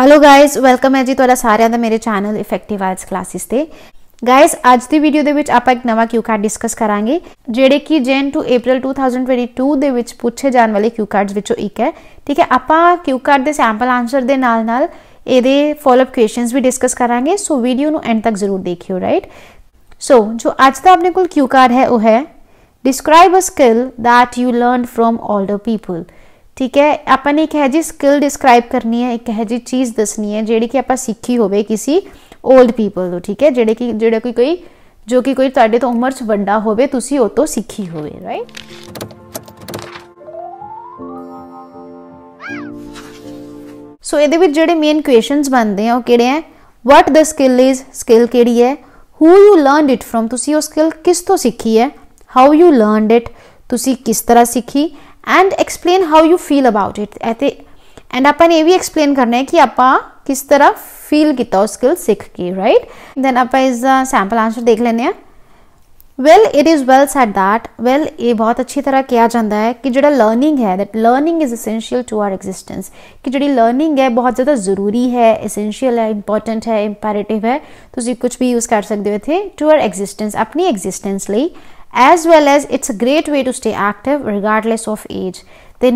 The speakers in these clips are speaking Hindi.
ਹੈਲੋ ਗਾਇਸ ਵੈਲਕਮ ਹੈ ਜੀ ਤੁਹਾਡਾ ਸਾਰਿਆਂ ਦਾ ਮੇਰੇ ਚੈਨਲ ਇਫੈਕਟਿਵ ਆਰਟਸ ਕਲਾਸਿਸ ਤੇ ਗਾਇਸ ਅੱਜ ਦੀ ਵੀਡੀਓ ਦੇ ਵਿੱਚ ਆਪਾਂ ਇੱਕ ਨਵਾਂ ਕਿਊ ਕਾਰਡ ਡਿਸਕਸ ਕਰਾਂਗੇ ਜਿਹੜੇ ਕਿ ਜਨ ਟੂ ਅਪ੍ਰੈਲ 2022 ਦੇ ਵਿੱਚ ਪੁੱਛੇ ਜਾਣ ਵਾਲੇ ਕਿਊ ਕਾਰਡਸ ਵਿੱਚੋਂ ਇੱਕ ਹੈ ਠੀਕ ਹੈ ਆਪਾਂ ਕਿਊ ਕਾਰਡ ਦੇ ਸੈਂਪਲ ਆਨਸਰ ਦੇ ਨਾਲ ਨਾਲ ਇਹਦੇ ਫੋਲੋਅਪ ਕੁਐਸਚਨਸ ਵੀ ਡਿਸਕਸ ਕਰਾਂਗੇ ਸੋ ਵੀਡੀਓ ਨੂੰ ਐਂਡ ਤੱਕ ਜ਼ਰੂਰ ਦੇਖਿਓ ਰਾਈਟ ਸੋ ਜੋ ਅੱਜ ਦਾ ਆਪਣੇ ਕੋਲ ਕਿਊ ਕਾਰਡ ਹੈ ਉਹ ਹੈ describe a skill that you learned from older people ਠੀਕ ਹੈ ਆਪਾਂ ਨੇ ਇੱਕ ਹੈ ਜੀ ਸਕਿੱਲ ਡਿਸਕ੍ਰਾਈਬ ਕਰਨੀ ਹੈ ਇੱਕ ਹੈ ਜੀ ਚੀਜ਼ ਦੱਸਣੀ ਹੈ ਜਿਹੜੀ ਕਿ ਆਪਾਂ ਸਿੱਖੀ ਹੋਵੇ ਕਿਸੇ 올ਡ ਪੀਪਲ ਤੋਂ ਠੀਕ ਹੈ ਜਿਹੜੇ ਕਿ ਜਿਹੜਾ ਕੋਈ ਕੋਈ ਜੋ ਕਿ ਕੋਈ ਤੁਹਾਡੇ ਤੋਂ ਉਮਰ 'ਚ ਵੱਡਾ ਹੋਵੇ ਤੁਸੀਂ ਉਹ ਤੋਂ ਸਿੱਖੀ ਹੋਵੇ ਰਾਈਟ ਸੋ ਇਹਦੇ ਵਿੱਚ ਜਿਹੜੇ ਮੇਨ ਕੁਐਸਚਨਸ ਬਣਦੇ ਆ ਉਹ ਕਿਹੜੇ ਆ what the skill is skill ਕਿਹੜੀ ਹੈ who you learned it from ਤੁਸੀਂ ਉਹ ਸਕਿੱਲ ਕਿਸ ਤੋਂ ਸਿੱਖੀ ਹੈ ਹਾਊ ਯੂ ਲਰਨਡ ਇਟ ਤੁਸੀਂ ਕਿਸ ਤਰ੍ਹਾਂ ਸਿੱਖੀ and explain how you feel about it uh and अपन ये भी एक्सप्लेन करना है कि आप किस तरह फील किया स्किल सीख के राइट दैन आप इसका सैंपल आंसर देख लें well it is well said that well ये बहुत अच्छी तरह किया जाता है कि जोड़ा लर्निंग है that learning is essential to our existence कि जी लर्निंग है बहुत ज़्यादा जरूरी है असेंशियल है इंपॉर्टेंट है इंपेरेटिव है तुम तो कुछ भी यूज कर सकते हो इतने टू आर एग्जिस्टेंस अपनी एग्जिस्टेंस लिए as well as it's a great way to stay active regardless of age ते ही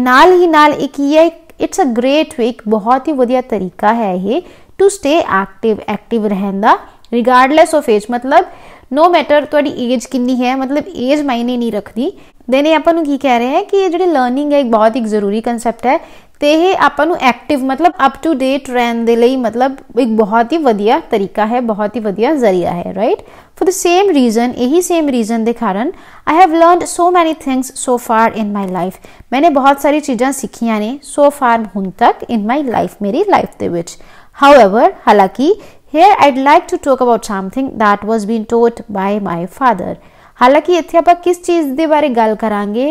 नाल एक ये इट्स अ ग्रेट वे एक बहुत ही बढ़िया तरीका है ये टू स्टे एक्टिव एक्टिव रहने का रिगार्डलैस ऑफ एज मतलब नो मैटर थोड़ी एज कि है मतलब एज मायने नहीं रखती देन ये अपन की कह रहे हैं कि जो लर्निंग है एक बहुत ही जरूरी कंसैप्ट है तो यह अपन एक्टिव मतलब अप टू डेट रहन दे मतलब एक बहुत ही वजिया तरीका है बहुत ही वजिया जरिया है right for the same reason यही सेम रीजन के कारण I have learn so many things so far in my life मैंने बहुत सारी चीज़ा सीखिया ने सो फार हूँ तक इन माई लाइफ मेरी लाइफ के हाउ एवर हालांकि Here I'd like to talk about something that was being taught by my father. ਹਾਲਾਂਕਿ ਇੱਥੇ ਆਪਾਂ ਕਿਸ ਚੀਜ਼ ਦੇ ਬਾਰੇ ਗੱਲ ਕਰਾਂਗੇ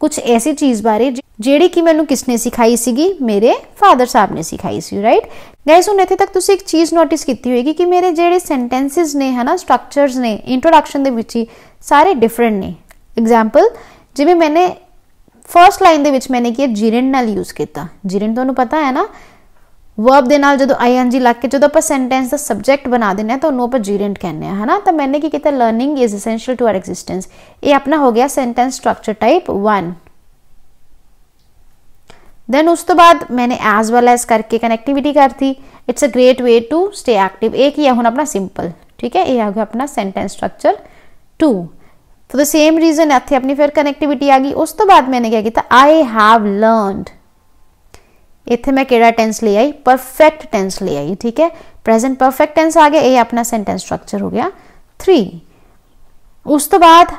ਕੁਝ ਐਸੀ ਚੀਜ਼ ਬਾਰੇ ਜਿਹੜੀ ਕਿ ਮੈਨੂੰ ਕਿਸਨੇ ਸਿਖਾਈ ਸੀਗੀ ਮੇਰੇ ਫਾਦਰ ਸਾਹਿਬ ਨੇ ਸਿਖਾਈ ਸੀ ਰਾਈਟ ਗਾਇਸ ਹੁਣ ਇੱਥੇ ਤੱਕ ਤੁਸੀਂ ਇੱਕ ਚੀਜ਼ ਨੋਟਿਸ ਕੀਤੀ ਹੋਏਗੀ ਕਿ ਮੇਰੇ ਜਿਹੜੇ ਸੈਂਟੈਂਸਸ ਨੇ ਹਨਾ ਸਟਰਕਚਰਸ ਨੇ ਇੰਟਰੋਡਕਸ਼ਨ ਦੇ ਵਿੱਚ ਹੀ ਸਾਰੇ ਡਿਫਰੈਂਟ ਨੇ ਐਗਜ਼ਾਮਪਲ ਜਿਵੇਂ ਮੈਨੇ ਫਰਸਟ ਲਾਈਨ ਦੇ ਵਿੱਚ ਮੈਨੇ ਕੀ ਜਿਰਨ ਨਾਲ ਯੂਜ਼ ਕੀਤਾ ਜਿਰਨ ਤੁਹਾਨੂੰ ਪਤਾ ਹੈ ਨਾ ਵਰਬ ਦੇ ਨਾਲ ਜਦੋਂ ਆਈਐਨਜੀ ਲੱਗ ਕੇ ਜਦੋਂ ਆਪਾਂ ਸੈਂਟੈਂਸ ਦਾ ਸਬਜੈਕਟ ਬਣਾ ਦਿੰਨੇ ਆ ਤਾਂ ਉਹਨੂੰ ਆਪਾਂ ਜੀਰੈਂਟ ਕਹਿੰਦੇ ਆ ਹਨਾ ਤਾਂ ਮੈਨੇ ਕੀ ਕੀਤਾ learning is essential to our existence ਇਹ ਆਪਣਾ ਹੋ ਗਿਆ ਸੈਂਟੈਂਸ ਸਟਰਕਚਰ ਟਾਈਪ 1 देन उस तो बाद मैंने एज वैल एज करके कनैक्टिविटी कर थी it's a great way to stay active एक किया हूँ अपना सिंपल ठीक है ये आ गया अपना सेंटेंस स्ट्रक्चर टू तो द सेम रीजन थे अपनी फिर कनैक्टिविटी आ गई उस तो बाद मैंने क्या किया आई हैव लर्नड इतने मैं केड़ा टेंस ले आई परफेक्ट टेंस ले आई ठीक है प्रेजेंट परफेक्ट टेंस आ गया ये अपना सेंटेंस स्ट्रक्चर हो गया थ्री उस तो बाद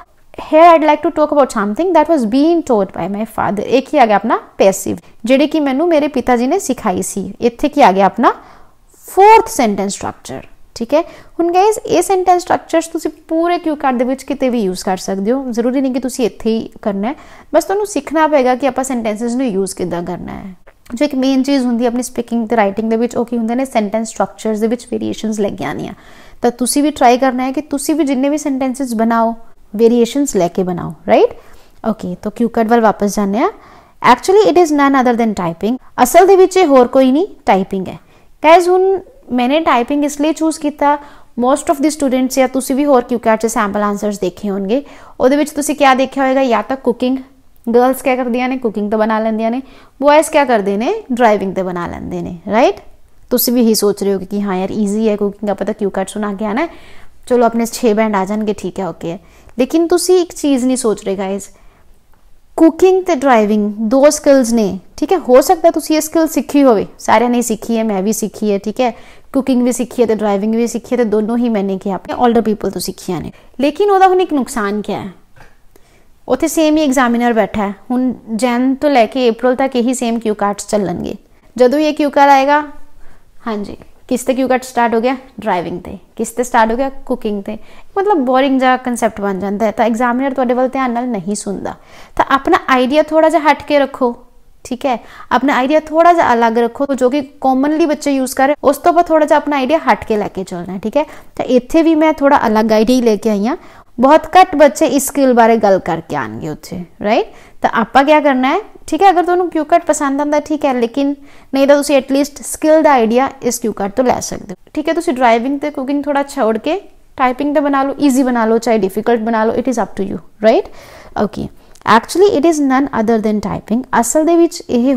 here I'd like to talk about something that was been taught by my father एक ही आ गया अपना पैसिव जिड़ी कि मैंने मेरे पिता जी ने सिखाई सी इतने की आ गया अपना फोर्थ सेंटेंस स्ट्रक्चर ठीक है हूँ गाइज ये सेंटेंस स्ट्रक्चर तुम पूरे क्यू कार्ड ਦੇ ਵਿੱਚ ਕਿਤੇ ਵੀ ਯੂਜ਼ ਕਰ ਸਕਦੇ ਹੋ ਜ਼ਰੂਰੀ ਨਹੀਂ ਕਿ ਤੁਸੀਂ ਇੱਥੇ ਹੀ ਕਰਨਾ ਹੈ ਬਸ ਤੁਹਾਨੂੰ ਸਿੱਖਣਾ ਪਏਗਾ ਕਿ ਆਪਾਂ ਸੈਂਟੈਂਸਸ ਨੂੰ ਯੂਜ਼ ਜੋ ਇੱਕ ਮੇਨ ਚੀਜ਼ ਹੁੰਦੀ ਹੈ ਆਪਣੀ ਸਪੀਕਿੰਗ ਤੇ ਰਾਈਟਿੰਗ ਦੇ ਵਿੱਚ ਉਹ ਕੀ ਹੁੰਦੇ ਨੇ ਸੈਂਟੈਂਸ ਸਟਰਕਚਰਸ ਦੇ ਵਿੱਚ ਵੇਰੀਏਸ਼ਨਸ ਲੈ ਕੇ ਆਣੀਆਂ ਤਾਂ ਤੁਸੀਂ ਵੀ ਟਰਾਈ ਕਰਨਾ ਹੈ ਕਿ ਤੁਸੀਂ ਵੀ ਜਿੰਨੇ ਵੀ ਸੈਂਟੈਂਸਸ ਬਣਾਓ ਵੇਰੀਏਸ਼ਨਸ ਲੈ ਕੇ ਬਣਾਓ ਰਾਈਟ ਓਕੇ ਤਾਂ ਕਿਊ ਕਾਰਡ ਵੱਲ ਵਾਪਸ ਜਾਣੇ ਆ actually it is none other than typing ਅਸਲ ਦੇ ਵਿੱਚ ਇਹ ਹੋਰ ਕੋਈ ਨਹੀਂ ਟਾਈਪਿੰਗ ਹੈ ਗਾਇਜ਼ ਹੁਣ ਮੈਨੇ ਟਾਈਪਿੰਗ ਇਸ ਲਈ ਚੂਜ਼ ਕੀਤਾ ਮੋਸਟ ਆਫ ਦੀ ਸਟੂਡੈਂਟਸ ਜਾਂ ਤੁਸੀਂ ਵੀ ਹੋਰ ਕਿਊ ਕਾਰਡ ਦੇ ਸੈਂਪਲ ਆਨਸਰਸ ਦੇਖੇ ਹੋਣਗੇ ਉਹਦੇ ਵਿੱਚ ਤੁਸੀਂ ਕੀ ਦੇਖਿਆ ਹੋਵੇਗਾ ਜਾਂ ਤਾਂ ਕੁਕਿੰਗ गर्ल्स क्या कर दिया ने कुकिंग तो बना लेंदिया ने बॉयज़ क्या कर देने ड्राइविंग तो बना लेंदे ने राइट ਤੁਸੀਂ ਵੀ ਇਹੀ ਸੋਚ ਰਹੇ ਹੋ ਕਿ ਹਾਂ ਯਾਰ ਈਜ਼ੀ ਹੈ ਕੁਕਿੰਗ ਆਪਾਂ ਤਾਂ ਕਿਉਂ ਕੱਟ ਸੁਣਾ ਕੇ ਆਣਾ ਚਲੋ ਆਪਣੇ 6 ਬੈਂਡ ਆ ਜਾਣਗੇ ਠੀਕ ਹੈ ਓਕੇ ਲੇਕਿਨ ਤੁਸੀਂ ਇੱਕ ਚੀਜ਼ ਨਹੀਂ ਸੋਚ ਰਹੇ ਗਾਇਜ਼ ਕੁਕਿੰਗ ਤੇ ਡਰਾਈਵਿੰਗ ਦੋ ਸਕਿਲਸ ਨੇ ਠੀਕ ਹੈ ਹੋ ਸਕਦਾ ਤੁਸੀਂ ਇਹ ਸਕਿਲ ਸਿੱਖੀ ਹੋਵੇ ਸਾਰਿਆਂ ਨੇ ਸਿੱਖੀ ਹੈ ਮੈਂ ਵੀ ਸਿੱਖੀ ਹੈ ਠੀਕ ਹੈ ਕੁਕਿੰਗ ਵੀ ਸਿੱਖੀ ਹੈ ਤੇ ਡਰਾਈਵਿੰਗ ਵੀ ਸਿੱਖੀ ਹੈ ਤੇ ਦੋਨੋਂ ਹੀ ਮੈਨੇ ਕਿਹਾ ਆਪਣੇ 올ਡਰ ਪੀਪਲ ਤੋਂ ਸਿੱਖੀਆਂ ਨੇ ਲੇਕਿਨ ਉਹਦਾ ਹੁਣ ਇੱਕ ਨੁਕਸਾਨ ਕੀ ਹੈ ਉੱਥੇ ही ਹੀ बैठा है हूँ जैन तो लैके ਲੈ तक यही सेम क्यू कार्ड्स चलन गए जो ਜਦੋਂ ਇਹ ਕਿਊ ਕਾਰਡ ਆਏਗਾ ਹਾਂਜੀ किस ते क्यू कार्ड स्टार्ट हो गया ड्राइविंग ते किस ते स्टार्ट हो गया कुकिंग ते मतलब बोरिंग जहा कंसैप्ट बन जाता है तो एग्जामिनर थोड़े वाल ध्यान नहीं सुनता तो अपना आइडिया थोड़ा जहा हट के रखो ठीक है अपना आइडिया थोड़ा जहा अलग रखो जो कि कॉमनली बच्चे यूज़ कर रहे उस तो थोड़ा जहा अपना आइडिया हट के लैके चलना है ठीक है तो इतने भी मैं थोड़ा अलग आइडिया ही लेके आई हाँ बहुत घट बच्चे इस स्किल बारे गल करके आएंगे उसे राइट तो आप क्या करना है ठीक है अगर तुम्हें तो क्यू कट पसंद आता ठीक है लेकिन नहीं तो एटलीस्ट स्किल का आइडिया इस क्यू कट तो लै सकते हो ठीक है तुम ड्राइविंग से कुकिंग थोड़ा छोड़ अच्छा के टाइपिंग तो बना लो ईजी बना लो चाहे डिफिकल्ट बना लो it is up to you right okay actually it is none other than typing असल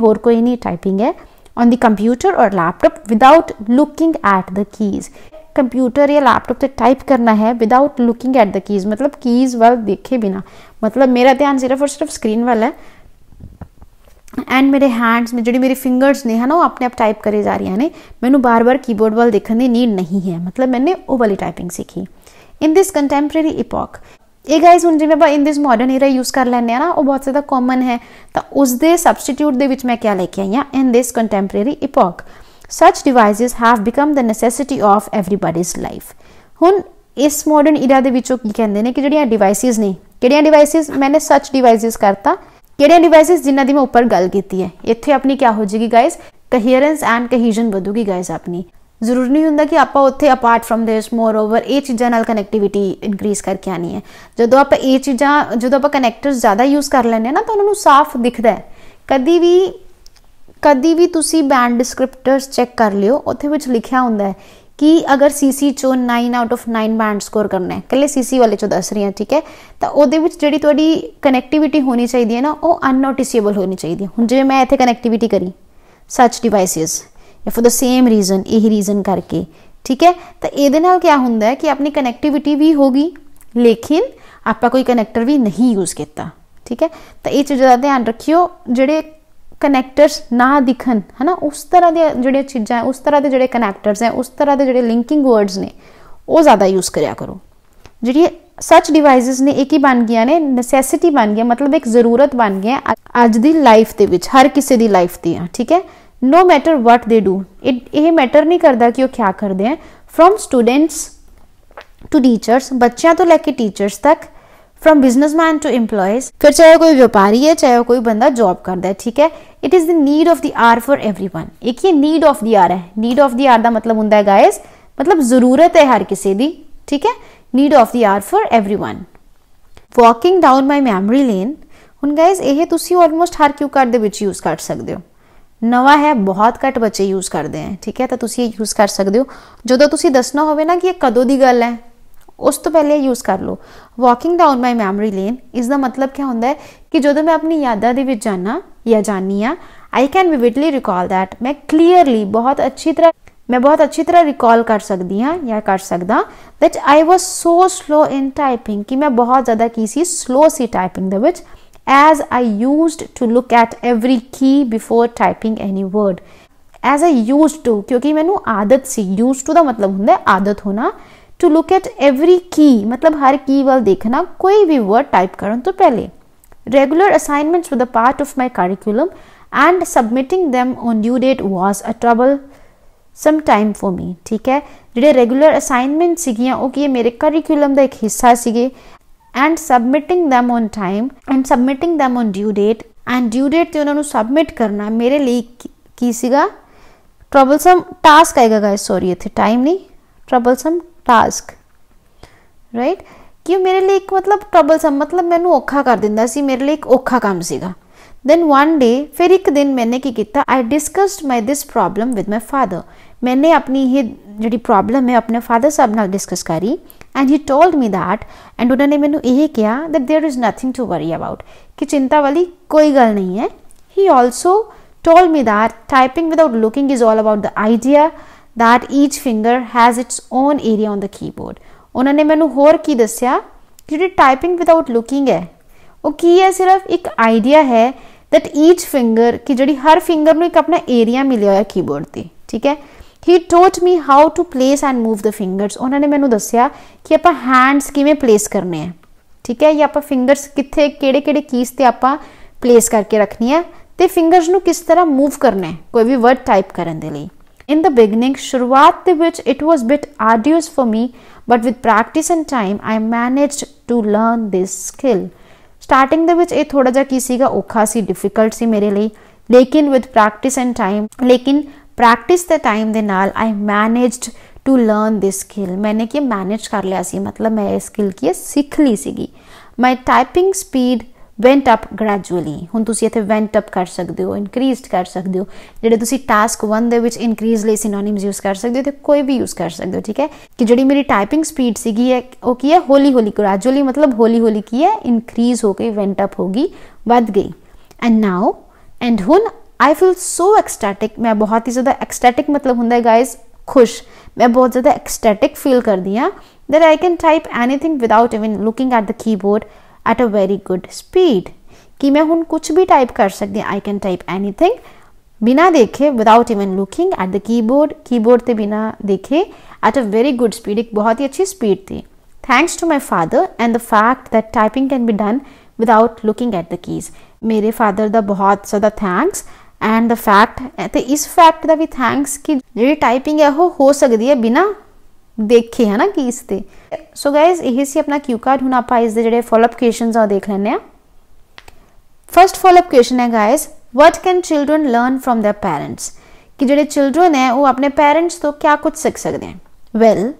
होर कोई नहीं टाइपिंग है ऑन द कंप्यूटर और laptop without looking at the keys computer या लैपटॉप से टाइप करना है without looking at the keys मतलब कीज वाल देखे बिना मतलब मेरा ध्यान सिर्फ और सिर्फ स्क्रीन वाला है एंड मेरे हैंड्स में जोड़ी मेरी फिंगर्स ने है ना वो अपने आप टाइप करे जा रही है ना मैंने बार बार कीबोर्ड वाल देखने की नीड नहीं है मतलब मैंने वो वाली टाइपिंग सीखी इन दिस कंटेम्प्रेरी इपॉक ये गाइज हूँ जी in this modern era use कर लें ना वो बहुत ज़्यादा कॉमन है तो उसके दे मैं क्या लेके आई हाँ in this contemporary epoch such devices have become the necessity of everybody's life ਹੁਣ ਇਸ ਮਾਡਰਨ ਈਰਾ ਦੇ ਵਿੱਚੋਂ ਕੀ ਕਹਿੰਦੇ ਨੇ ਕਿ ਜਿਹੜੀਆਂ ਡਿਵਾਈਸਿਸ ਨੇ ਕਿਹੜੀਆਂ ਡਿਵਾਈਸਿਸ ਮੈਨੇ ਸੱਚ ਡਿਵਾਈਸਿਸ ਕਰਤਾ ਕਿਹੜੀਆਂ ਡਿਵਾਈਸਿਸ ਜਿਨ੍ਹਾਂ ਦੀ ਮੈਂ ਉੱਪਰ ਗੱਲ ਕੀਤੀ ਹੈ ਇੱਥੇ ਆਪਣੀ ਕੀ ਹੋ ਜੇਗੀ ਗਾਇਸ ਕਹੀਰੈਂਸ ਐਂਡ ਕਹੀਜਨ ਵਧੂਗੀ ਗਾਇਸ ਆਪਣੀ ਜ਼ਰੂਰੀ ਨਹੀਂ ਹੁੰਦਾ ਕਿ ਆਪਾਂ ਉੱਥੇ apart from this moreover ਇਹ ਚੀਜ਼ਾਂ ਨਾਲ ਕਨੈਕਟੀਵਿਟੀ ਇਨਕਰੀਜ਼ ਕਰਕੇ ਆਣੀ ਹੈ ਜਦੋਂ ਆਪਾਂ ਇਹ ਚੀਜ਼ਾਂ ਜਦੋਂ ਆਪਾਂ ਕਨੈਕਟਰਸ ਜ਼ਿਆਦਾ ਯੂਜ਼ ਕਰ ਲੈਂਦੇ ਆ ਨਾ ਤਾਂ ਉਹਨਾਂ ਨੂੰ ਸਾਫ਼ ਦਿਖਦਾ ਹੈ ਕਦੀ ਵੀ कभी भी तुम बैंड डिस्क्रिप्टर चैक कर लियो उत्थे लिखा होंगे कि अगर सीसी चो nine out of nine band score करना है कल सीसी वाले चो दस रही हूँ ठीक है तो ओदे जी जेडी तुहाडी होनी चाहिए ना वो अननोटिसेबल होनी चाहिए हूँ जे मैं इतने कनैक्टिविटी करी सच डिवाइसिज़ या फॉर द सेम रीजन यही रीजन करके ठीक है तो ਇਹਦੇ ਨਾਲ ਕੀ ਹੁੰਦਾ ਹੈ ਕਿ ਆਪਣੀ ਕਨੈਕਟੀਵਿਟੀ ਵੀ ਹੋਗੀ ਲੇਕਿਨ ਆਪਾਂ ਕੋਈ ਕਨੈਕਟਰ ਵੀ ਨਹੀਂ ਯੂਜ਼ ਕੀਤਾ ਠੀਕ ਹੈ ਤਾਂ ਇਹ ਚੀਜ਼ ਦਾ ਧਿਆਨ कनैक्टर्स ना दिखन है ना उस तरह दीजा उस तरह के जो कनैक्टर हैं उस तरह के जो लिंकिंग वर्ड्स ने वो ज़्यादा यूज करो जी सच डिवाइस ने एक ही बन गई ने नसैसिटी बन गया मतलब एक जरूरत बन गया अज की लाइफ के हर किसी की लाइफ द ठीक है no matter what they do it यह मैटर नहीं करता कि वह क्या करते हैं फ्रॉम स्टूडेंट्स टू टीचरस बच्चों तो लैके टीचरस तक from businessman to employees फिर चाहे कोई व्यापारी है चाहे कोई बंदा जॉब कर दे ठीक है it is the need of the hour for everyone एक ये नीड ऑफ द आर है नीड ऑफ द आर का मतलब हूं गायज मतलब जरूरत है हर किसी की ठीक है need of the hour for everyone walking down my memory lane हूँ गायस ये ऑलमोस्ट हर क्यू कार्ड यूज कर सद नवा है बहुत घट बच्चे यूज करते हैं ठीक है तो यूज कर सकते हो जो तो दसना हो कि कदों की गल है उस तो पहले यूज़ कर लो walking down my memory lane इसका मतलब क्या होंगे कि जो तो मैं अपनी यादा ਆਪਣੀ ਯਾਦਾਂ ਦੇ ਵਿੱਚ I can vividly recall that मैं क्लीयरली बहुत अच्छी तरह मैं बहुत अच्छी तरह रिकॉल कर सकती हाँ या कर सकदा that I was so slow in typing कि मैं बहुत ज़्यादा की सी स्लो सी typing which as I used to look at every key before typing any word as I used to क्योंकि मैं आदत सी यूज टू का मतलब होंगे आदत होना टू लुक एट एवरी की मतलब हर की वाल देखना कोई भी वर्ड टाइप करूँ तो पहले regular assignments with the part of my curriculum and submitting them on due date was a troublesome time for me ठीक है ਜਿਹੜੇ ਰੈਗੂਲਰ ਅਸਾਈਨਮੈਂਟ ਸੀਗੀਆਂ ਉਹ ਕੀ ਮੇਰੇ ਕਰਿਕੂਲਮ ਦਾ ਇੱਕ ਹਿੱਸਾ ਸੀਗੇ and submitting them on time and submitting them on due date and due date ਤੇ ਉਹਨਾਂ ਨੂੰ ਸਬਮਿਟ ਕਰਨਾ ਮੇਰੇ ਲਈ ਕੀ ਸੀਗਾ ਟ੍ਰਬਲਸਮ ਟਾਸਕ ਆਏਗਾ ਗਾਇਸ ਸੌਰੀ ਇੱਥੇ ਟਾਈਮ ਨਹੀਂ ਟ੍ਰਬਲਸਮ ਟਾਸਕ ਰਾਈਟ ਕਿ ਮੇਰੇ ਲਈ ਇੱਕ ਮਤਲਬ ਟਰਬਲਸਮ ਮਤਲਬ ਮੈਨੂੰ ਔਖਾ ਕਰ ਦਿੰਦਾ ਸੀ ਮੇਰੇ ਲਈ ਇੱਕ ਔਖਾ ਕੰਮ ਸੀਗਾ ਦੈਨ ਵਨ ਡੇ ਫਿਰ ਇੱਕ ਦਿਨ ਮੈਨੇ ਕੀ ਕੀਤਾ I discussed my this problem with my father ਮੈਨੇ ਆਪਣੀ ਇਹ ਜਿਹੜੀ ਪ੍ਰੋਬਲਮ ਹੈ ਆਪਣੇ ਫਾਦਰ ਸਾਹਿਬ ਨਾਲ ਡਿਸਕਸ ਕਰੀ and he told me that and ਉਹਨਾਂ ਨੇ ਮੈਨੂੰ ਇਹ ਕਿਹਾ that there is nothing to worry about ਕਿ ਚਿੰਤਾ ਵਾਲੀ ਕੋਈ ਗੱਲ ਨਹੀਂ ਹੈ he also told me that typing without looking is all about the idea that each finger has its own area on the keyboard ਉਹਨਾਂ ਨੇ ਮੈਨੂੰ ਹੋਰ ਕੀ ਦੱਸਿਆ ਜਿਹੜੀ ਟਾਈਪਿੰਗ ਵਿਦਆਊਟ ਲੁਕਿੰਗ ਹੈ ਉਹ ਕੀ ਹੈ ਸਿਰਫ ਇੱਕ ਆਈਡੀਆ ਹੈ that each finger ਕਿ ਜਿਹੜੀ ਹਰ ਫਿੰਗਰ ਨੂੰ ਇੱਕ ਆਪਣਾ ਏਰੀਆ ਮਿਲਿਆ ਹੋਇਆ ਕੀਬੋਰਡ ਤੇ ਠੀਕ ਹੈ he taught me how to place and move the fingers ਉਹਨਾਂ ਨੇ ਮੈਨੂੰ ਦੱਸਿਆ ਕਿ ਆਪਾਂ ਹੈਂਡਸ ਕਿਵੇਂ ਪਲੇਸ ਕਰਨੇ ਆ ਠੀਕ ਹੈ ਜਾਂ ਆਪਾਂ ਫਿੰਗਰਸ ਕਿੱਥੇ ਕਿਹੜੇ ਕਿਹੜੇ ਕੀਜ਼ ਤੇ ਆਪਾਂ ਪਲੇਸ ਕਰਕੇ ਰੱਖਣੀ ਹੈ ਤੇ ਫਿੰਗਰਸ ਨੂੰ ਕਿਸ ਤਰ੍ਹਾਂ ਮੂਵ ਕਰਨਾ ਹੈ ਕੋਈ ਵੀ ਵਰਡ ਟਾਈਪ ਕਰਨ ਦੇ ਲਈ In the beginning, Shuruaat which it was bit arduous for me, but with practice and time, I managed to learn this skill. Starting ਦੇ ਵਿੱਚ ਇਹ ਥੋੜਾ ਜਿਹਾ ਕਿਸੇ ਦਾ ਔਖਾ ਸੀ ਡਿਫਿਕਲਟ ਸੀ ਮੇਰੇ ਲਈ ਲੇਕਿਨ ਵਿਦ ਪ੍ਰੈਕਟਿਸ ਐਂਡ ਟਾਈਮ ਲੇਕਿਨ ਪ੍ਰੈਕਟਿਸ ਤੇ ਟਾਈਮ ਦੇ ਨਾਲ I managed to learn this skill ਮੈਨੇ ਕਿ ਮੈਨੇਜ ਕਰ ਲਿਆ ਸੀ ਮਤਲਬ ਮੈਂ ਇਹ ਸਕਿੱਲ ਕੀ ਸਿੱਖ ਲਈ ਸੀਗੀ my typing speed went up gradually हूँ तुम इतने वेंट अप कर सकते हो इनक्रीज कर सकते हो जो टास्क वन के इनक्रीज लिए सिनोनिम्स यूज कर सकते हो तो कोई भी यूज कर सकते हो ठीक है कि जी मेरी टाइपिंग स्पीड सी है वह की है हौली हौली ग्रैजुअली मतलब हौली हौली की है इनक्रीज हो गई वेंट अप होगी बद गई एंड नाउ एंड हूँ आई फील सो एक्सटैटिक मैं बहुत ही ज़्यादा एक्सटैटिक मतलब होंगे गाइज खुश मैं बहुत ज़्यादा एक्सटैटिक फील करती दी हाँ that I can type anything without even looking at the keyboard at a very good speed कि मैं हूँ कुछ भी टाइप कर सकती I can type anything बिना देखे without even looking at the keyboard keyboard से बिना देखे at a very good speed एक बहुत ही अच्छी स्पीड थी thanks to my father and the fact that typing can be done without looking at the keys मेरे फादर द बहुत ज़्यादा थैंक्स एंड द फैक्ट तो इस फैक्ट का भी थैंक्स कि जी टाइपिंग है वह हो सकती है बिना ਦੇਖੇ ਹੈ ਨਾ ਕੀਸ ਤੇ ਸੋ ਗਾਇਸ ਇਹ ਸੀ ਆਪਣਾ ਕਿਊ ਕਾਰਡ ਹੁਣ ਆਪਾਂ ਇਸ ਦੇ ਜਿਹੜੇ ਫਾਲੋਅਪ ਕੁਐਸਚਨਸ ਆ ਦੇਖ ਲੈਣੇ ਆ ਫਰਸਟ ਫਾਲੋਅਪ ਕੁਐਸਚਨ ਹੈ guys what can children learn from their parents ਕਿ ਜਿਹੜੇ ਚਿਲड्रन ਹੈ ਉਹ ਆਪਣੇ ਪੈਰੈਂਟਸ ਤੋਂ ਕੀ ਕੁਝ ਸਿੱਖ ਸਕਦੇ ਹਨ well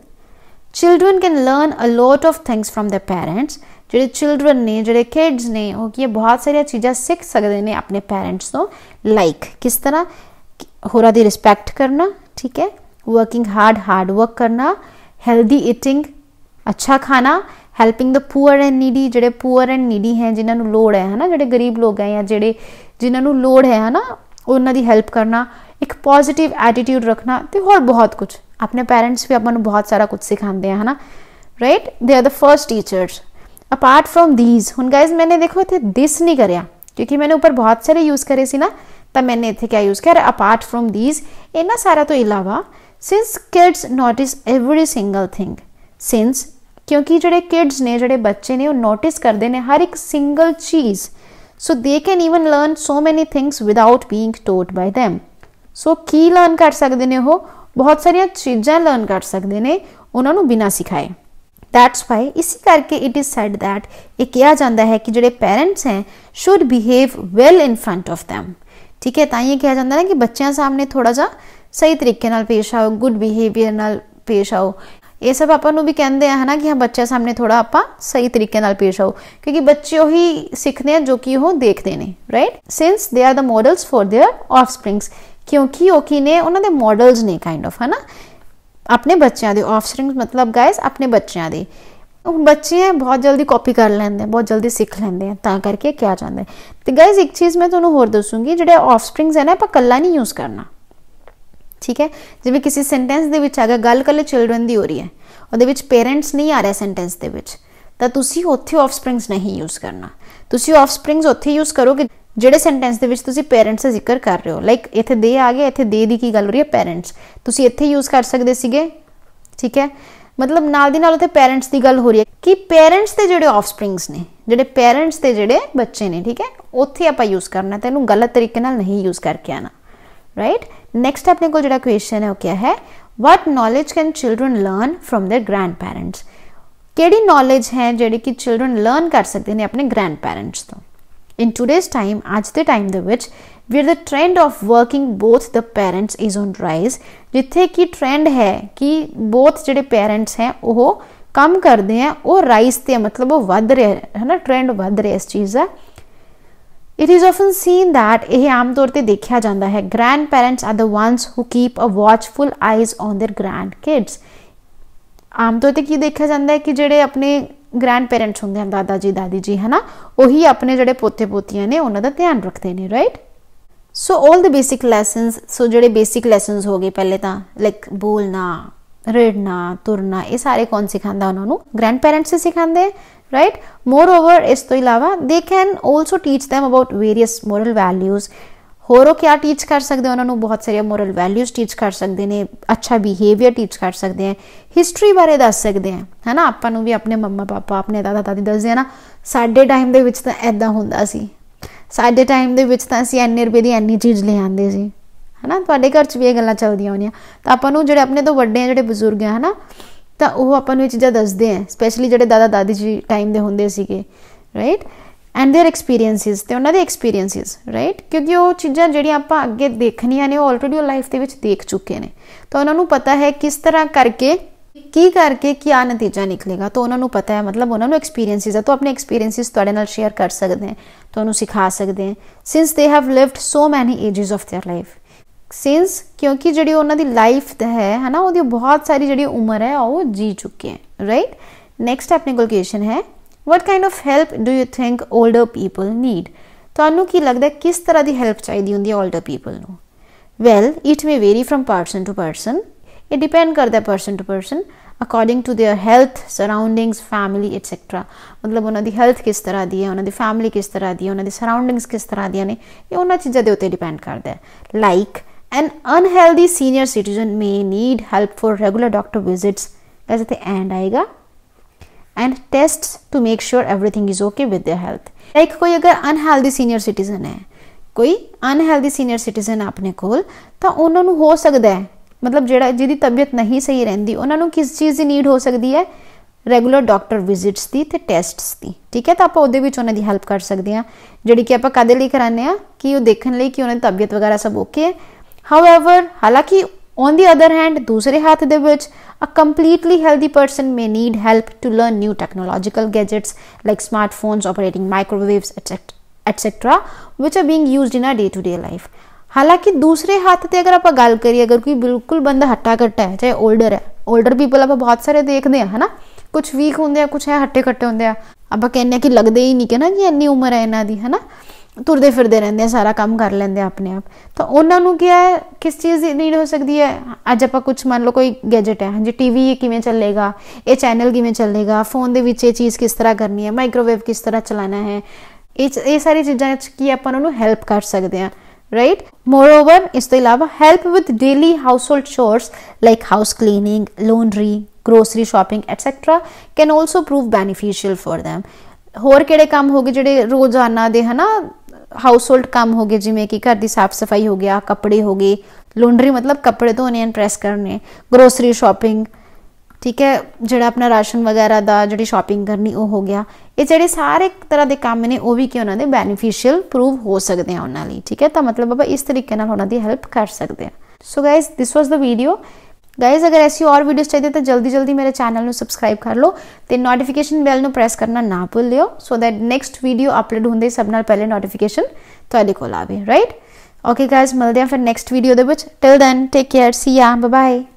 children can learn a lot of things from their parents ਜਿਹੜੇ ਚਿਲड्रन ਨੇ ਜਿਹੜੇ ਕਿਡਸ ਨੇ ਉਹ ਕੀ ਬਹੁਤ ਸਾਰੀਆਂ ਚੀਜ਼ਾਂ ਸਿੱਖ ਸਕਦੇ ਨੇ ਆਪਣੇ ਪੈਰੈਂਟਸ ਤੋਂ ਲਾਈਕ ਕਿਸ ਤਰ੍ਹਾਂ ਹੋਰਾਂ ਦੀ ਰਿਸਪੈਕਟ ਕਰਨਾ ਠੀਕ ਹੈ वर्किंग हार्ड हार्ड वर्क करना हेल्दी ईटिंग अच्छा खाना helping the poor and needy जेडे पुअर एंड नीडी हैं जिन्होंने लड़ है है ना जो गरीब लोग हैं या जे जिन्हों लड़ है है ना उन्होंने हेल्प करना एक पॉजिटिव एटीट्यूड रखना तो होर बहुत कुछ अपने पेरेंट्स भी अपन बहुत सारा कुछ सिखाते हैं है ना right they are the first teachers apart from these हूँ गाइज मैंने देखो इतने दिस नहीं कर क्योंकि मैंने ऊपर बहुत सारे यूज करे ना तो मैंने इतने क्या यूज़ किया अपार्ट फ्रॉम दीज इन्ना सारा तो इलावा since kids notice every single thing since क्योंकि जोड़े किड्स ने जोड़े बच्चे ने नोटिस करते हैं हर एक सिंगल चीज़ so they can even learn so many things without being taught by them so की लर्न कर सकते ने ओह् बहुत सारिया चीजा लर्न कर सकते ने उन्होंने बिना सिखाए दैट्स वाई इसी करके इट इज़ सैड दैट ये किया जाता है कि जोड़े पेरेंट्स हैं should behave well in front of them ठीक है ताइए कहा जाता है ना कि बच्चों सामने थोड़ा जा सही तरीके पेश आओ गुड बिहेवियर पेश आओ ये सब आप भी कहते है ना कि हाँ बच्चों सामने थोड़ा आप सही तरीके पेश आओ क्योंकि बच्चे उ सीखते हैं जो कि वह देखते हैं right since they are the models for their offsprings क्योंकि वह की ने उन्होंने मॉडल्स ने काइंड ऑफ है ना अपने बच्चों के ऑफ स्प्रिंग्स मतलब गायस अपने बच्चों के बच्चे हैं बहुत जल्दी कॉपी कर लें बहुत जल्दी सीख लेंगे करके क्या चाहते है तो गायस एक चीज़ मैं थोड़ा होर दसूँगी जोड़े ऑफ स्प्रिंग्स है ना आप कला नहीं यूज़ करना ਠੀਕ ਹੈ ਜਿਵੇਂ ਕਿਸੇ ਸੈਂਟੈਂਸ ਦੇ ਵਿੱਚ ਆਗਾ ਗੱਲ ਕੱਲੇ ਚਿਲड्रन ਦੀ ਹੋ ਰਹੀ ਹੈ ਉਹਦੇ ਵਿੱਚ ਪੇਰੈਂਟਸ ਨਹੀਂ ਆ ਰਿਹਾ ਸੈਂਟੈਂਸ ਦੇ ਵਿੱਚ ਤਾਂ ਤੁਸੀਂ ਉੱਥੇ ਆਫਸਪ੍ਰਿੰਗਸ ਨਹੀਂ ਯੂਜ਼ ਕਰਨਾ ਤੁਸੀਂ ਆਫਸਪ੍ਰਿੰਗਸ ਉੱਥੇ ਯੂਜ਼ ਕਰੋਗੇ ਜਿਹੜੇ ਸੈਂਟੈਂਸ ਦੇ ਵਿੱਚ ਤੁਸੀਂ ਪੇਰੈਂਟਸ ਦਾ ਜ਼ਿਕਰ ਕਰ ਰਹੇ ਹੋ ਲਾਈਕ ਇੱਥੇ ਦੇ ਆ ਗਿਆ ਇੱਥੇ ਦੇ ਦੀ ਕੀ ਗੱਲ ਹੋ ਰਹੀ ਹੈ ਪੇਰੈਂਟਸ ਤੁਸੀਂ ਇੱਥੇ ਯੂਜ਼ ਕਰ ਸਕਦੇ ਸੀਗੇ ਠੀਕ ਹੈ ਮਤਲਬ ਨਾਲ ਦੀ ਨਾਲ ਉੱਥੇ ਪੇਰੈਂਟਸ ਦੀ ਗੱਲ ਹੋ ਰਹੀ ਹੈ ਕਿ ਪੇਰੈਂਟਸ ਤੇ ਜਿਹੜੇ ਆਫਸਪ੍ਰਿੰਗਸ ਨੇ ਜਿਹੜੇ ਪੇਰੈਂਟਸ ਤੇ ਜਿਹੜੇ ਬੱਚੇ ਨੇ ਠੀਕ ਹੈ ਉੱਥੇ ਆਪਾਂ ਯੂਜ਼ ਕਰਨਾ ਤੇ ਇਹਨੂੰ ਗਲਤ ਤਰੀਕੇ ਨਾਲ ਨਹੀਂ ਯੂਜ਼ ਕਰਕੇ ਆਣਾ राइट नेक्स्ट अपने को जो क्वेश्चन है वो क्या है what knowledge can children learn from their grandparents केड़ी नॉलेज है जेडी कि चिल्ड्रन लर्न कर सकते हैं अपने ग्रैंड पेरेंट्स तो इन टूडेज टाइम आज के time the which where the trend of working both the parents is on rise जिथे कि ट्रेंड है कि बोथ जोड़े पेरेंट्स हैं वह कम करते हैं वह राइज से मतलब वह वह है ना ट्रेंड वह इस चीज़ का It is often seen that ਇਹ ਆਮ ਤੌਰ ਤੇ ਦੇਖਿਆ ਜਾਂਦਾ ਹੈ are the the who keep a watchful eyes on their grandkids ਆਮ ਤੌਰ ਤੇ ਕੀ ਦੇਖਿਆ ਜਾਂਦਾ ਹੈ ਕਿ ਜਿਹੜੇ ਆਪਣੇ ਗ੍ਰੈਂਡਪੇਰੈਂਟਸ ਹੁੰਦੇ ਹਨ ਦਾਦਾ ਜੀ ਦਾਦੀ ਜੀ ਹਨਾ ਉਹੀ ਆਪਣੇ ਜਿਹੜੇ ਪੋਤੇ ਪੋਤੀਆਂ ਨੇ ਉਹਨਾਂ ਦਾ ਧਿਆਨ ਰੱਖਦੇ ਨੇ right so 올 the basic lessons so ਜਿਹੜੇ ਬੇਸਿਕ ਲੈਸਨਸ ਹੋ ਗਏ ਪਹਿਲੇ ਤਾਂ ਲਾਈਕ ਬੋਲਣਾ ਰੜਨਾ ਤੁਰਨਾ ਇਹ ਸਾਰੇ ਕੌਣ ਸਿਖਾਉਂਦਾ ਉਹਨਾਂ ਨੂੰ ਗ੍ਰੈਂਡਪੇਰੈਂਟਸ ਹੀ ਸਿਖਾਉਂਦੇ right moreover ਇਸ ਤੋਂ ਇਲਾਵਾ they can also teach them about various moral values ਹੋਰੋ ਕੀ ਟੀਚ ਕਰ ਸਕਦੇ ਉਹਨਾਂ ਨੂੰ ਬਹੁਤ ਸਾਰੇ ਮੋਰਲ ਵੈਲਿਊਜ਼ ਟੀਚ ਕਰ ਸਕਦੇ ਨੇ ਅੱਛਾ ਬਿਹੇਵੀਅਰ ਟੀਚ ਕਰ ਸਕਦੇ ਆ ਹਿਸਟਰੀ ਬਾਰੇ ਦੱਸ ਸਕਦੇ ਆ ਹੈਨਾ ਆਪਾਂ ਨੂੰ ਵੀ ਆਪਣੇ ਮੰਮਾ ਪਾਪਾ ਆਪਣੇ ਦਾਦਾ ਦਾਦੀ ਦੱਸਦੇ ਆ ਨਾ ਸਾਡੇ ਟਾਈਮ ਦੇ ਵਿੱਚ ਤਾਂ ਐਦਾਂ ਹੁੰਦਾ ਸੀ ਸਾਡੇ ਟਾਈਮ ਦੇ ਵਿੱਚ ਤਾਂ ਅਸੀਂ ਐਨੇ ਰੁਪਏ ਦੀ ਐਨੀ ਚੀਜ਼ ਲੈ ਆਂਦੇ ਸੀ ਹੈਨਾ ਤੁਹਾਡੇ ਘਰ 'ਚ ਵੀ ਇਹ ਗੱਲਾਂ ਚੱਲਦੀਆਂ ਹੋਣੀਆਂ ਤਾਂ ਆਪਾਂ ਨੂੰ ਜਿਹੜੇ ਆਪਣੇ ਤੋਂ ਵੱਡੇ ਆ ਜਿਹੜੇ ਬਜ਼ੁਰਗ ਆ ਹੈਨਾ ਤਾਂ ਉਹ ਆਪਾਂ ਨੂੰ ਇਹ ਚੀਜ਼ਾਂ ਦੱਸਦੇ ਆ ਸਪੈਸ਼ਲੀ ਜਿਹੜੇ ਦਾਦਾ ਦਾਦੀ ਜੀ ਟਾਈਮ ਦੇ ਹੁੰਦੇ ਸੀਗੇ ਰਾਈਟ ਐਂਡ देयर ਐਕਸਪੀਰੀਐਂਸਿਸ ਤੇ ਉਹਨਾਂ ਦੇ ਐਕਸਪੀਰੀਐਂਸਿਸ ਰਾਈਟ ਕਿਉਂਕਿ ਉਹ ਚੀਜ਼ਾਂ ਜਿਹੜੀਆਂ ਆਪਾਂ ਅੱਗੇ ਦੇਖਣੀਆਂ ਨੇ ਉਹ ਆਲਰੇਡੀ ਉਹ ਲਾਈਫ ਦੇ ਵਿੱਚ ਦੇਖ ਚੁੱਕੇ ਨੇ ਤਾਂ ਉਹਨਾਂ ਨੂੰ ਪਤਾ ਹੈ ਕਿਸ ਤਰ੍ਹਾਂ ਕਰਕੇ ਕੀ ਕਰਕੇ ਕੀ ਆ ਨਤੀਜਾ ਨਿਕਲੇਗਾ ਤਾਂ ਉਹਨਾਂ ਨੂੰ ਪਤਾ ਹੈ ਮਤਲਬ ਉਹਨਾਂ ਨੂੰ ਐਕਸਪੀਰੀਐਂਸਿਸ ਹੈ ਤਾਂ ਆਪਣੇ ਐਕਸਪੀਰੀਐਂਸਿਸ ਤੁਹਾਡੇ ਨਾਲ ਸ਼ੇਅਰ ਕਰ ਸਕਦੇ ਹਨ ਤੁਹਾਨੂੰ ਸਿਖਾ ਸਕਦੇ ਹਨ ਸਿንስ they have lived so many ages of their life since क्योंकि जी की लाइफ है है ना वो बहुत सारी जी उम्र है वो जी चुके हैं राइट नैक्सट अपने कोशन है what kind of help do you think older people need थानू लगता है किस तरह की हैल्प चाहिए होंगी ओल्डर पीपल न well it may vary from person to person ये डिपेंड करता है person to person according to their health surroundings family etcetera मतलब उन्होंने हैल्थ किस तरह की है उन्होंने फैमिली किस तरह की है उन्होंने सराउंडिंग्स किस तरह दिन ने उन्होंने चीज़ों के उत्ते डिपेंड करता है like like, An unhealthy senior citizen may need help for regular doctor visits. ऐसे थे and आएगा and test to make sure everything is okay with their health like कोई अगर ਅਨਹੈਲਦੀ ਸੀਨੀਅਰ ਸਿਟੀਜ਼ਨ ਹੈ ਕੋਈ ਅਨਹੈਲਦੀ ਸੀਨੀਅਰ ਸਿਟੀਜ਼ਨ ਆਪਣੇ ਕੋਲ ਤਾਂ ਉਹਨਾਂ ਨੂੰ ਹੋ ਸਕਦਾ ਹੈ ਮਤਲਬ ਜਿਹੜਾ ਜਿਹਦੀ ਤਬੀਅਤ ਨਹੀਂ ਸਹੀ ਰਹਿੰਦੀ ਉਹਨਾਂ ਨੂੰ ਕਿਸ ਚੀਜ਼ ਦੀ ਨੀਡ ਹੋ ਸਕਦੀ ਹੈ ਰੈਗੂਲਰ ਡਾਕਟਰ ਵਿਜ਼ਿਟਸ ਦੀ ਤੇ ਟੈਸਟਸ ਦੀ ਠੀਕ ਹੈ ਤਾਂ ਆਪਾਂ ਉਹਦੇ ਵਿੱਚ ਉਹਨਾਂ ਦੀ ਹੈਲਪ ਕਰ ਸਕਦੇ ਹਾਂ ਜਿਹੜੀ ਕਿ ਆਪਾਂ ਕਦੇ ਲਈ ਕਰਾਨੇ ਆ ਕਿ ਉਹ ਦੇਖਣ ਲਈ ਕਿ ਉਹਨਾਂ ਦੀ ਤਬੀਅਤ ਵਗੈਰਾ ਸਭ ਓਕੇ ਹੈ However, हालांकि on the other hand, दूसरे हाथ they which a completely healthy person may need help to learn new technological gadgets like smartphones, operating microwaves, etc. Etcetera which are being used in our day to day life ਹਾਲਾਂਕਿ ਦੂਸਰੇ ਹੱਥ ਤੇ ਅਗਰ ਆਪਾਂ ਗੱਲ ਕਰੀਏ ਅਗਰ ਕੋਈ ਬਿਲਕੁਲ ਬੰਦਾ ਹੱਟਾ ਘੱਟਾ ਹੈ ਚਾਹੇ 올ਡਰ ਹੈ 올ਡਰ ਪੀਪਲ ਆਪਾਂ ਬਹੁਤ ਸਾਰੇ ਦੇਖਦੇ ਆ ਹਨਾ ਕੁਝ ਵੀਕ ਹੁੰਦੇ ਆ ਕੁਝ ਹੈ ਹੱਟੇ ਘੱਟੇ ਹੁੰਦੇ ਆ ਆਪਾਂ ਕਹਿੰਦੇ ਆ ਕਿ ਲੱਗਦੇ ਹੀ ਨਹੀਂ ਕਿ ਨਾ ਜੀ ਇੰਨੀ ਉਮਰ ਹੈ ਇਹਨਾਂ ਦੀ ਹਨਾ ਤੁਰਦੇ ਫਿਰਦੇ ਰਹਿੰਦੇ ਆ ਸਾਰਾ ਕੰਮ ਕਰ ਲੈਂਦੇ ਆ ਆਪਣੇ ਆਪ ਤਾਂ ਉਹਨਾਂ ਨੂੰ ਕੀ ਹੈ ਕਿਸ ਚੀਜ਼ ਦੀ ਨੀਡ ਹੋ ਸਕਦੀ ਹੈ ਅੱਜ ਆਪਾਂ ਕੁਝ ਮੰਨ ਲਓ ਕੋਈ ਗੈਜਟ ਹੈ ਹਾਂਜੀ ਟੀਵੀ ਇਹ ਕਿਵੇਂ ਚੱਲੇਗਾ ਇਹ ਚੈਨਲ ਕਿਵੇਂ ਚੱਲੇਗਾ ਫੋਨ ਦੇ ਵਿੱਚ ਇਹ ਚੀਜ਼ ਕਿਸ ਤਰ੍ਹਾਂ ਕਰਨੀ ਹੈ ਮਾਈਕ੍ਰੋਵੇਵ ਕਿਸ ਤਰ੍ਹਾਂ ਚਲਾਣਾ ਹੈ ਇਹ ਇਹ ਸਾਰੀ ਚੀਜ਼ਾਂ ਚ ਕੀ ਆਪਾਂ ਉਹਨਾਂ ਨੂੰ ਹੈਲਪ ਕਰ ਸਕਦੇ ਆ ਰਾਈਟ ਮੋਰਓਵਰ ਇਸ ਤੋਂ ਇਲਾਵਾ help with daily household chores like house cleaning laundry grocery shopping etcetera can also prove beneficial for them ਹੋਰ ਕਿਹੜੇ ਕੰਮ ਹੋਗੇ ਜਿਹੜੇ ਰੋਜ਼ਾਨਾ ਦੇ ਹਨਾ ਹਾਊਸਹੋਲਡ ਕੰਮ ਹੋ ਗਏ ਜਿਵੇਂ ਕਿ ਘਰ ਦੀ ਸਾਫ਼ ਸਫਾਈ ਹੋ ਗਿਆ ਕੱਪੜੇ ਹੋ ਗਏ ਲਾਂਡਰੀ ਮਤਲਬ ਕੱਪੜੇ ਧੋਣੇ ਐਂਡ ਪ੍ਰੈਸ ਕਰਨੇ ਗਰੋਸਰੀ ਸ਼ਾਪਿੰਗ ਠੀਕ ਹੈ ਜਿਹੜਾ ਆਪਣਾ ਰਾਸ਼ਨ ਵਗੈਰਾ ਦਾ ਜਿਹੜੀ ਸ਼ਾਪਿੰਗ ਕਰਨੀ ਉਹ ਹੋ ਗਿਆ ਇਹ ਜਿਹੜੇ ਸਾਰੇ ਤਰ੍ਹਾਂ ਦੇ ਕੰਮ ਨੇ ਉਹ ਵੀ ਕਿ ਉਹਨਾਂ ਦੇ ਬੈਨੀਫੀਸ਼ੀਅਲ ਪ੍ਰੂਵ ਹੋ ਸਕਦੇ ਆ ਉਹਨਾਂ ਲਈ ਠੀਕ ਹੈ ਤਾਂ ਮਤਲਬ ਆਪਾਂ ਇਸ ਤਰੀਕੇ ਨਾਲ ਉਹਨਾਂ ਦੀ ਹੈਲਪ ਕਰ ਸਕਦੇ ਆ so guys this was the video guys अगर ऐसी और वीडियोस चाहिए तो जल्दी जल्दी मेरे चैनल में सब्सक्राइब कर लो तो नोटिफिकेशन बेल में प्रेस करना ना भूल लो so that next video upload होंगे सब न पहले नोटिफिकेशन थोड़े को आवे राइट ओके गाइज मिलते हैं फिर next video till then take care see ya bye